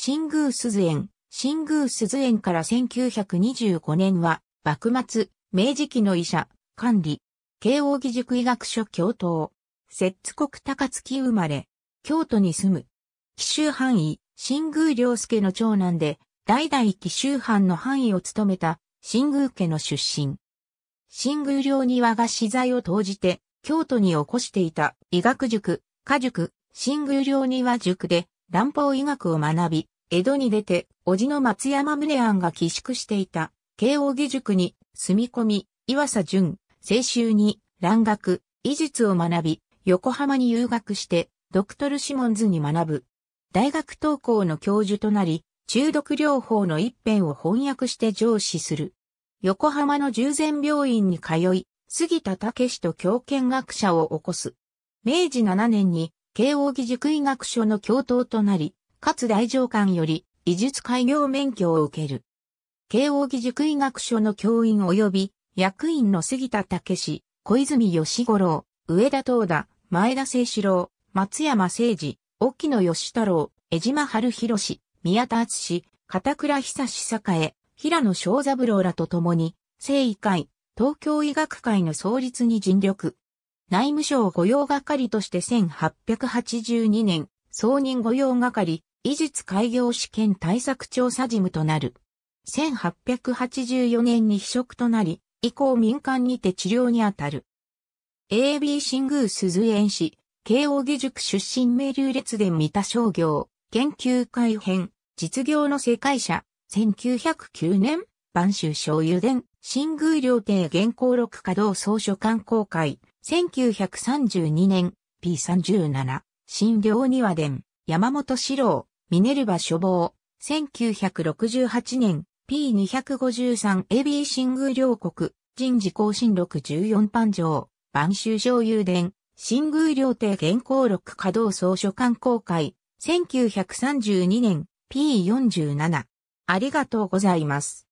新宮鈴園、新宮鈴園から1925年は、幕末、明治期の医者、管理、慶応義塾医学所教頭、摂津国高月生まれ、京都に住む、紀州藩医、新宮良介の長男で、代々紀州藩の藩医を務めた、新宮家の出身。新宮良庭が資材を投じて、京都に起こしていた医学塾、家塾、新宮良庭塾で、乱方医学を学び、江戸に出て、叔父の松山宗安が寄宿していた、慶応義塾に住み込み、岩佐淳、青州に、蘭学、医術を学び、横浜に留学して、ドクトルシモンズに学ぶ。大学登校の教授となり、中毒療法の一辺を翻訳して上司する。横浜の従前病院に通い、杉田武史と狂犬学者を起こす。明治7年に、慶応義塾医学所の教頭となり、かつ大上官より、医術開業免許を受ける。慶応義塾医学所の教員及び、役員の杉田武史、小泉義五郎、上田東田、前田聖志郎、松山誠二、沖野義太郎、江島春史、宮田敦、片倉久志栄、平野正三郎らと共に、聖医会、東京医学会の創立に尽力。内務省御用係として1882年、総任御用係、医術開業試験対策調査事務となる。1884年に被職となり、以降民間にて治療にあたる。AB 新宮鈴園市、慶応義塾出身名流列伝三田商業、研究会編、実業の世界者、1909年、晩秋醤油田、新宮料亭原稿録稼働総書館公開、1932年、P37、新料庭伝、山本志郎、ミネルヴァ書房、1968年、P253 AB 新宮両国、人事更新録14番上、晩秋上遊伝、新宮両帝現行録稼働総書館公開、1932年、P47。ありがとうございます。